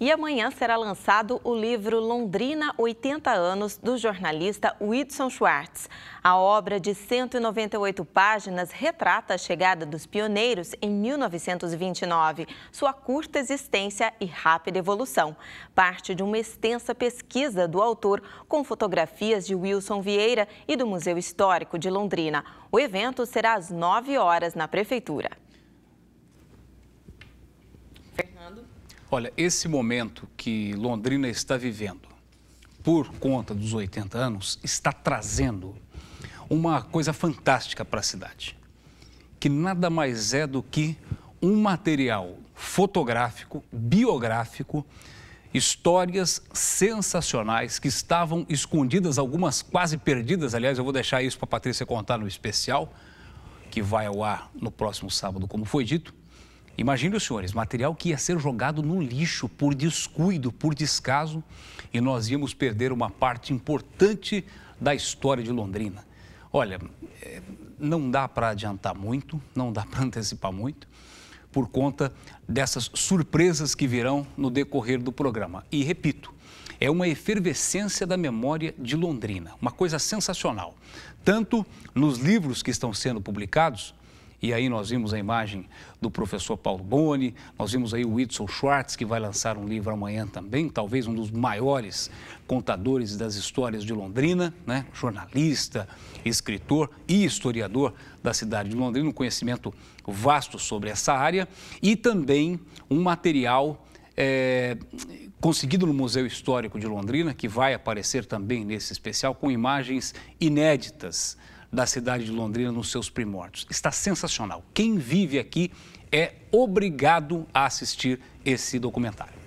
E amanhã será lançado o livro Londrina 80 anos, do jornalista Whitson Schwartz. A obra de 198 páginas retrata a chegada dos pioneiros em 1929, sua curta existência e rápida evolução. Parte de uma extensa pesquisa do autor com fotografias de Wilson Vieira e do Museu Histórico de Londrina. O evento será às 9 horas na Prefeitura. Olha, esse momento que Londrina está vivendo, por conta dos 80 anos, está trazendo uma coisa fantástica para a cidade, que nada mais é do que um material fotográfico, biográfico, histórias sensacionais que estavam escondidas, algumas quase perdidas. Aliás, eu vou deixar isso para a Patrícia contar no especial, que vai ao ar no próximo sábado, como foi dito. Imagine os senhores, material que ia ser jogado no lixo por descuido, por descaso, e nós íamos perder uma parte importante da história de Londrina. Olha, eh, não dá para adiantar muito, não dá para antecipar muito, por conta dessas surpresas que virão no decorrer do programa. E repito, é uma efervescência da memória de Londrina, uma coisa sensacional. Tanto nos livros que estão sendo publicados, e aí nós vimos a imagem do professor Paulo Boni, nós vimos aí o Whitson Schwartz, que vai lançar um livro amanhã também, talvez um dos maiores contadores das histórias de Londrina, né? jornalista, escritor e historiador da cidade de Londrina, um conhecimento vasto sobre essa área, e também um material é, conseguido no Museu Histórico de Londrina, que vai aparecer também nesse especial, com imagens inéditas da cidade de Londrina nos seus primórdios. Está sensacional. Quem vive aqui é obrigado a assistir esse documentário.